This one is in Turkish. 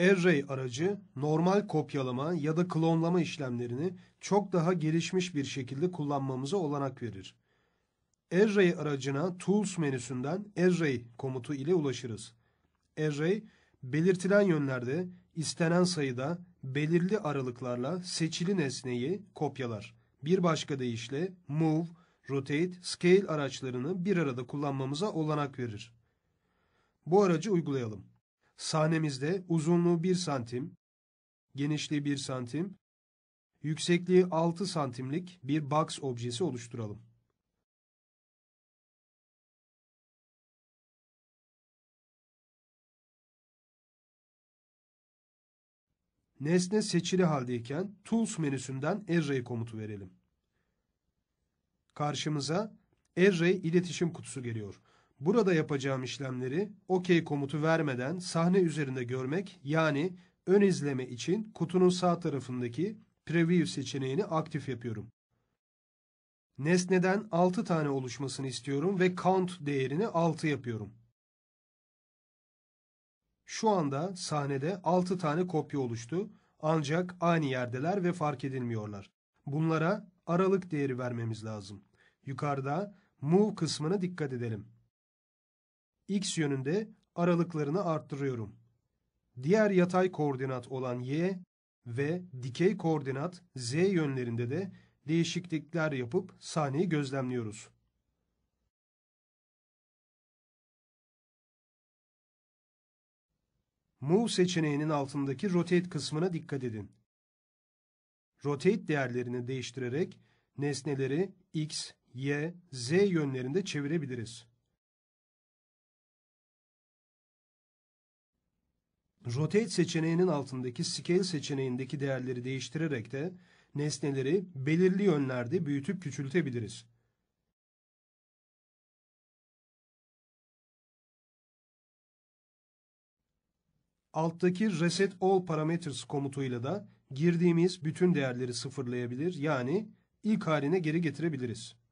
Array aracı normal kopyalama ya da klonlama işlemlerini çok daha gelişmiş bir şekilde kullanmamıza olanak verir. Array aracına Tools menüsünden Array komutu ile ulaşırız. Array, belirtilen yönlerde, istenen sayıda, belirli aralıklarla seçili nesneyi kopyalar. Bir başka deyişle Move, Rotate, Scale araçlarını bir arada kullanmamıza olanak verir. Bu aracı uygulayalım. Sahnemizde uzunluğu 1 santim, genişliği 1 santim, yüksekliği 6 santimlik bir box objesi oluşturalım. Nesne seçili haldeyken Tools menüsünden Array komutu verelim. Karşımıza Array iletişim kutusu geliyor. Burada yapacağım işlemleri OK komutu vermeden sahne üzerinde görmek yani ön izleme için kutunun sağ tarafındaki Preview seçeneğini aktif yapıyorum. Nesneden 6 tane oluşmasını istiyorum ve count değerini 6 yapıyorum. Şu anda sahnede 6 tane kopya oluştu ancak aynı yerdeler ve fark edilmiyorlar. Bunlara aralık değeri vermemiz lazım. Yukarıda move kısmına dikkat edelim x yönünde aralıklarını arttırıyorum. Diğer yatay koordinat olan y ve dikey koordinat z yönlerinde de değişiklikler yapıp sahneyi gözlemliyoruz. Move seçeneğinin altındaki Rotate kısmına dikkat edin. Rotate değerlerini değiştirerek nesneleri x, y, z yönlerinde çevirebiliriz. rotate seçeneğinin altındaki scale seçeneğindeki değerleri değiştirerek de nesneleri belirli yönlerde büyütüp küçültebiliriz. Alttaki reset all parameters komutuyla da girdiğimiz bütün değerleri sıfırlayabilir yani ilk haline geri getirebiliriz.